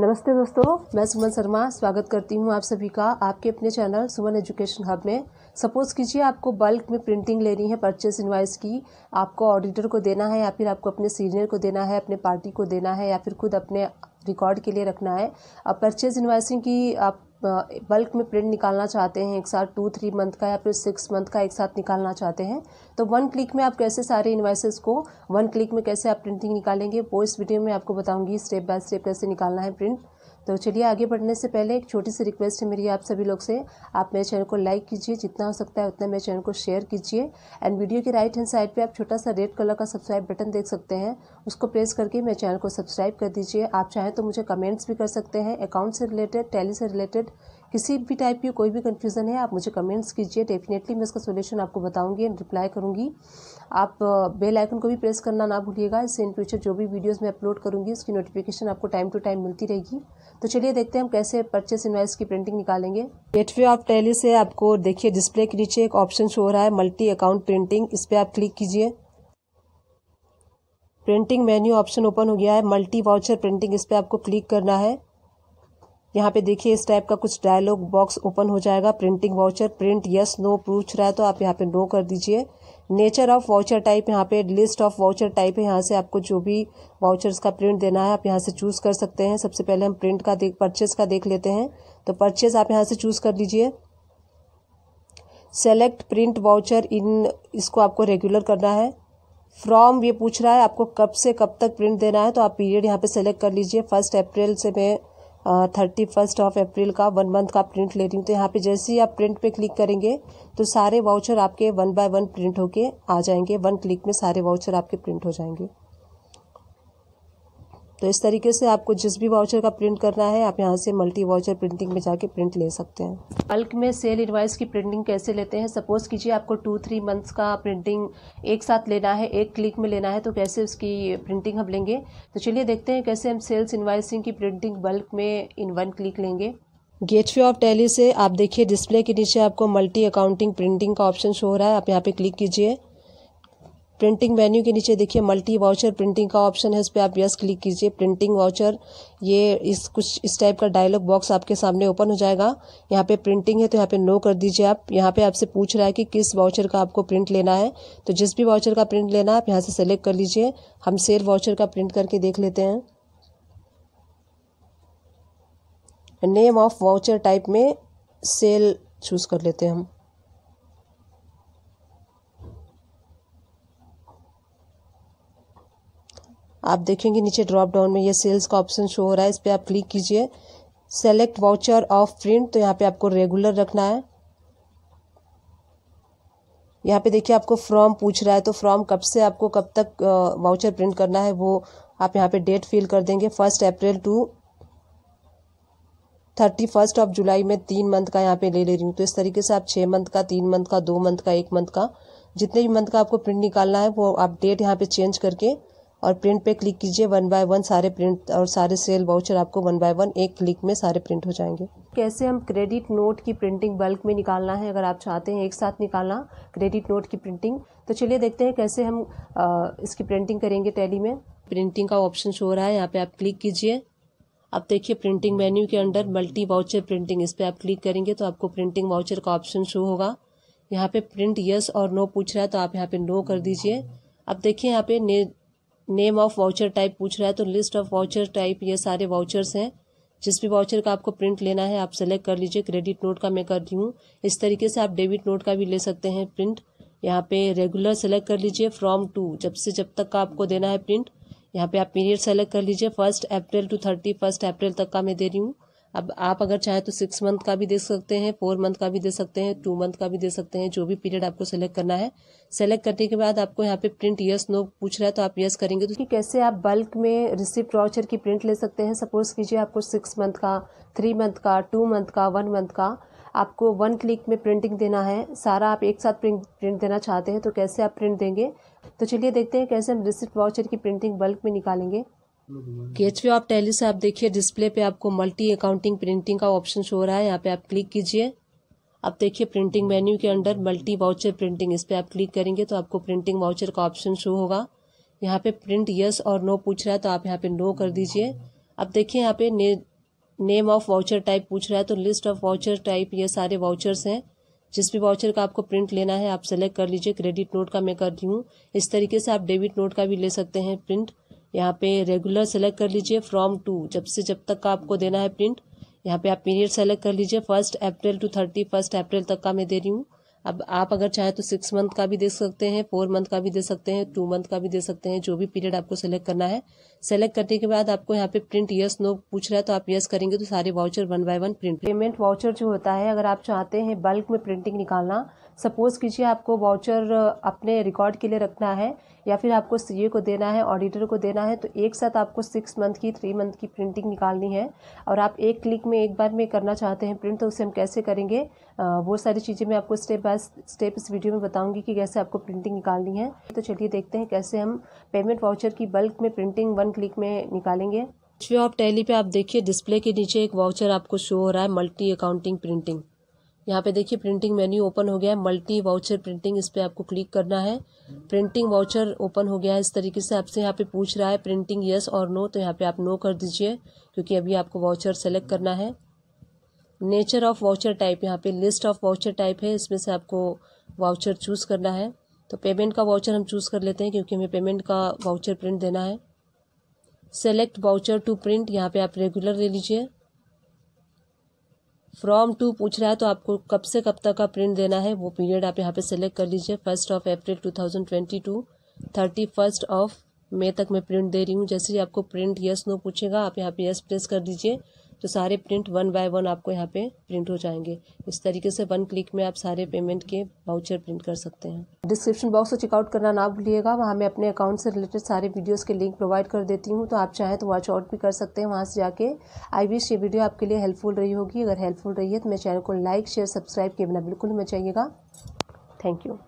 नमस्ते दोस्तों मैं सुमन शर्मा स्वागत करती हूँ आप सभी का आपके अपने चैनल सुमन एजुकेशन हब में सपोज़ कीजिए आपको बल्क में प्रिंटिंग लेनी है परचेस इनवाइस की आपको ऑडिटर को देना है या फिर आपको अपने सीनियर को देना है अपने पार्टी को देना है या फिर खुद अपने रिकॉर्ड के लिए रखना है अब परचेज इन्वाइसिंग की आप बल्क में प्रिंट निकालना चाहते हैं एक साथ टू थ्री मंथ का या फिर सिक्स मंथ का एक साथ निकालना चाहते हैं तो वन क्लिक में आप कैसे सारे इन्वाइसेस को वन क्लिक में कैसे आप प्रिंटिंग निकालेंगे वो इस वीडियो में आपको बताऊंगी स्टेप बाय स्टेप कैसे निकालना है प्रिंट तो चलिए आगे बढ़ने से पहले एक छोटी सी रिक्वेस्ट है मेरी आप सभी लोग से आप मेरे चैनल को लाइक कीजिए जितना हो सकता है उतना मेरे चैनल को शेयर कीजिए एंड वीडियो के राइट हैंड साइड पर आप छोटा सा रेड कलर का सब्सक्राइब बटन देख सकते हैं उसको प्रेस करके मेरे चैनल को सब्सक्राइब कर दीजिए आप चाहें तो मुझे कमेंट्स भी कर सकते हैं अकाउंट से रिलेटेड टैली से रिलेटेड किसी भी टाइप की कोई भी कन्फ्यूज़न है आप मुझे कमेंट्स कीजिए डेफिनेटली मैं इसका सोल्यूशन आपको बताऊंगी एंड रिप्लाई करूंगी आप बेल आइकन को भी प्रेस करना ना भूलिएगा इससे इन फ्यूचर जो भी वीडियोस मैं अपलोड करूंगी उसकी नोटिफिकेशन आपको टाइम टू टाइम मिलती रहेगी तो चलिए देखते हैं हम कैसे परचेस इन्वाइस की प्रिंटिंग निकालेंगे गेटवे ऑफ टैली से आपको देखिए डिस्प्ले के नीचे एक ऑप्शन शो हो रहा है मल्टी अकाउंट प्रिंटिंग इस पर आप क्लिक कीजिए प्रिंटिंग मेन्यू ऑप्शन ओपन हो गया है मल्टी वाउचर प्रिंटिंग इस पर आपको क्लिक करना है यहाँ पे देखिए इस टाइप का कुछ डायलॉग बॉक्स ओपन हो जाएगा printing voucher print yes no पूछ रहा है तो आप यहाँ पे नो कर दीजिए नेचर ऑफ वाउचर टाइप यहाँ पे लिस्ट ऑफ वाउचर टाइप है यहाँ से आपको जो भी वाउचर्स का प्रिंट देना है आप यहाँ से चूज़ कर सकते हैं सबसे पहले हम प्रिंट का देख परचेज का देख लेते हैं तो परचेज आप यहाँ से चूज़ कर लीजिए सेलेक्ट प्रिंट वाउचर इन इसको आपको रेगुलर करना है फ्रॉम ये पूछ रहा है आपको कब से कब तक प्रिंट देना है तो आप पीरियड यहाँ पे सेलेक्ट कर लीजिए फर्स्ट अप्रैल से मैं थर्टी फर्स्ट ऑफ अप्रैल का वन मंथ का प्रिंट ले रही हूँ तो यहाँ पे जैसे ही आप प्रिंट पे क्लिक करेंगे तो सारे वाउचर आपके वन बाय वन प्रिंट होके आ जाएंगे वन क्लिक में सारे वाउचर आपके प्रिंट हो जाएंगे तो इस तरीके से आपको जिस भी वाउचर का प्रिंट करना है आप यहाँ से मल्टी वाउचर प्रिंटिंग में जाके प्रिंट ले सकते हैं अल्क में सेल इन्वाइस की प्रिंटिंग कैसे लेते हैं सपोज़ कीजिए आपको टू थ्री मंथ्स का प्रिंटिंग एक साथ लेना है एक क्लिक में लेना है तो कैसे उसकी प्रिंटिंग हम लेंगे तो चलिए देखते हैं कैसे हम सेल्स इन्वाइसिंग की प्रिंटिंग बल्क में इन वन क्लिक लेंगे गेटवे ऑफ टेली से आप देखिए डिस्प्ले के नीचे आपको मल्टी अकाउंटिंग प्रिंटिंग का ऑप्शन शो हो रहा है आप यहाँ पे क्लिक कीजिए प्रिंटिंग मेन्यू के नीचे देखिए मल्टी वाउचर प्रिंटिंग का ऑप्शन है इस पर आप यस क्लिक कीजिए प्रिंटिंग वाउचर ये इस कुछ इस टाइप का डायलॉग बॉक्स आपके सामने ओपन हो जाएगा यहाँ पे प्रिंटिंग है तो यहाँ पे नो कर दीजिए आप यहाँ पे आपसे पूछ रहा है कि किस वाउचर का आपको प्रिंट लेना है तो जिस भी वाउचर का प्रिंट लेना है आप यहाँ से सेलेक्ट कर लीजिए हम सेल वाउचर का प्रिंट करके देख लेते हैं नेम ऑफ वाउचर टाइप में सेल चूज़ कर लेते हैं हम आप देखेंगे नीचे ड्रॉप डाउन में ये सेल्स का ऑप्शन शो हो रहा है इस पर आप क्लिक कीजिए सेलेक्ट वाउचर ऑफ प्रिंट तो यहाँ पे आपको रेगुलर रखना है यहाँ पे देखिए आपको फ्रॉम पूछ रहा है तो फ्रॉम कब से आपको कब तक वाउचर प्रिंट करना है वो आप यहाँ पे डेट फिल कर देंगे first April to thirty first of July में तीन मंथ का यहाँ पे ले ले रही हूँ तो इस तरीके से आप छः मंथ का तीन मंथ का दो मंथ का एक मंथ का जितने भी मंथ का आपको प्रिंट निकालना है वो आप डेट यहाँ पे चेंज करके और प्रिंट पे क्लिक कीजिए वन बाय वन सारे प्रिंट और सारे सेल वाउचर आपको वन बाय वन एक क्लिक में सारे प्रिंट हो जाएंगे कैसे हम क्रेडिट नोट की प्रिंटिंग बल्क में निकालना है अगर आप चाहते हैं एक साथ निकालना क्रेडिट नोट की प्रिंटिंग तो चलिए देखते हैं कैसे हम आ, इसकी प्रिंटिंग करेंगे टैली में प्रिंटिंग का ऑप्शन शो रहा है यहाँ पर आप क्लिक कीजिए आप देखिए प्रिंटिंग मेन्यू के अंडर मल्टी वाउचर प्रिंटिंग इस पर आप क्लिक करेंगे तो आपको प्रिंटिंग वाउचर का ऑप्शन शो होगा यहाँ पर प्रिंट यस और नो पूछ रहा है तो आप यहाँ पर नो कर दीजिए अब देखिए यहाँ पे नेम ऑफ वाउचर टाइप पूछ रहा है तो लिस्ट ऑफ वाउचर टाइप ये सारे वाउचर्स हैं जिस भी वाउचर का आपको प्रिंट लेना है आप सेलेक्ट कर लीजिए क्रेडिट नोट का मैं कर रही हूँ इस तरीके से आप डेबिट नोट का भी ले सकते हैं प्रिंट यहाँ पे रेगुलर सेलेक्ट कर लीजिए फ्रॉम टू जब से जब तक का आपको देना है प्रिंट यहाँ पे आप पीरियड सेलेक्ट कर लीजिए first April to thirty first April तक का मैं दे रही हूँ अब आप अगर चाहे तो सिक्स मंथ का भी दे सकते हैं फोर मंथ का भी दे सकते हैं टू मंथ का भी दे सकते हैं जो भी पीरियड आपको सेलेक्ट करना है सेलेक्ट करने के बाद आपको यहाँ पे प्रिंट यस नो पूछ रहा है तो आप यस करेंगे तो कैसे आप बल्क में रिसिप्ट वाउचर की प्रिंट ले सकते हैं सपोज कीजिए आपको सिक्स मंथ का थ्री मंथ का टू मंथ का वन मंथ का आपको वन क्लिक में प्रिंटिंग देना है सारा आप एक साथ प्रिंट प्रिंट देना चाहते हैं तो कैसे आप प्रिंट देंगे तो चलिए देखते हैं कैसे हम रिसिप्ट वाउचर की प्रिंटिंग बल्क में निकालेंगे केचवे ऑफ टैली से आप देखिए डिस्प्ले पे आपको मल्टी अकाउंटिंग प्रिंटिंग का ऑप्शन शो रहा है यहाँ पे आप क्लिक कीजिए आप देखिए प्रिंटिंग मेन्यू के अंडर मल्टी वाउचर प्रिंटिंग इस पर आप क्लिक करेंगे तो आपको प्रिंटिंग वाउचर का ऑप्शन शो होगा यहाँ पे प्रिंट यस और नो पूछ रहा है तो आप यहाँ पे नो कर दीजिए अब देखिए यहाँ पे ने, नेम ऑफ वाउचर टाइप पूछ रहा है तो लिस्ट ऑफ वाउचर टाइप ये सारे वाउचर्स हैं जिस भी वाउचर का आपको प्रिंट लेना है आप सेलेक्ट कर लीजिए क्रेडिट नोट का मैं कर रही हूँ इस तरीके से आप डेबिट नोट का भी ले सकते हैं प्रिंट यहाँ पे रेगुलर सेलेक्ट कर लीजिए फ्रॉम टू जब से जब तक का आपको देना है प्रिंट यहाँ पे आप पीरियड सेलेक्ट कर लीजिए first April to thirty first April तक का मैं दे रही हूँ अब आप अगर चाहे तो सिक्स मंथ का भी दे सकते हैं फोर मंथ का भी दे सकते हैं टू मंथ का भी दे सकते हैं जो भी पीरियड आपको सेलेक्ट करना है सेलेक्ट करने के बाद आपको यहाँ पे प्रिंट यस नो पूछ रहा है तो आप यस करेंगे तो सारे voucher one by one print payment voucher जो होता है अगर आप चाहते हैं बल्क में प्रिंटिंग निकालना सपोज कीजिए आपको वाउचर अपने रिकॉर्ड के लिए रखना है या फिर आपको सी को देना है ऑडिटर को देना है तो एक साथ आपको सिक्स मंथ की थ्री मंथ की प्रिंटिंग निकालनी है और आप एक क्लिक में एक बार में करना चाहते हैं प्रिंट तो उसे हम कैसे करेंगे वो सारी चीज़ें मैं आपको स्टेप बाय स्टेप इस वीडियो में बताऊंगी कि कैसे आपको प्रिंटिंग निकालनी है तो चलिए देखते हैं कैसे हम पेमेंट वाउचर की बल्क में प्रिंटिंग वन क्लिक में निकालेंगे जो आप टैली पे आप देखिए डिस्प्ले के नीचे एक वाउचर आपको शो हो रहा है मल्टी अकाउंटिंग प्रिंटिंग यहाँ पे देखिए प्रिंटिंग मेन्यू ओपन हो गया है मल्टी वाउचर प्रिंटिंग इस पर आपको क्लिक करना है प्रिंटिंग वाउचर ओपन हो गया है इस तरीके से आपसे यहाँ पे पूछ रहा है प्रिंटिंग यस और नो तो यहाँ पे आप नो कर दीजिए क्योंकि अभी आपको वाउचर सेलेक्ट करना है नेचर ऑफ वाउचर टाइप यहाँ पे लिस्ट ऑफ वाउचर टाइप है इसमें से आपको वाउचर चूज़ करना है तो पेमेंट का वाउचर हम चूज़ कर लेते हैं क्योंकि हमें पेमेंट का वाउचर प्रिंट देना है सेलेक्ट वाउचर टू प्रिंट यहाँ पे आप रेगुलर ले लीजिए फ्रॉम टू पूछ रहा है तो आपको कब से कब तक का प्रिंट देना है वो पीरियड आप यहाँ पे सेलेक्ट कर लीजिए first of April two thousand twenty two thirty first of May तक मैं प्रिंट दे रही हूँ जैसे ही आपको प्रिंट यस नो पूछेगा आप यहाँ पे यस प्रेस कर दीजिए तो सारे प्रिंट वन बाय वन आपको यहाँ पे प्रिंट हो जाएंगे इस तरीके से वन क्लिक में आप सारे पेमेंट के वाउचर प्रिंट कर सकते हैं डिस्क्रिप्शन बॉक्स को चेकआउट करना ना भूलिएगा वहाँ मैं अपने अकाउंट से रिलेटेड सारे वीडियोस के लिंक प्रोवाइड कर देती हूँ तो आप चाहें तो वॉच आउट भी कर सकते हैं वहाँ से जाके आई विश ये वीडियो आपके लिए हेल्पफुल रही होगी अगर हेल्पफुल रही है तो मेरे चैनल को लाइक शेयर सब्सक्राइब किए बिना बिल्कुल मचाइएगा थैंक यू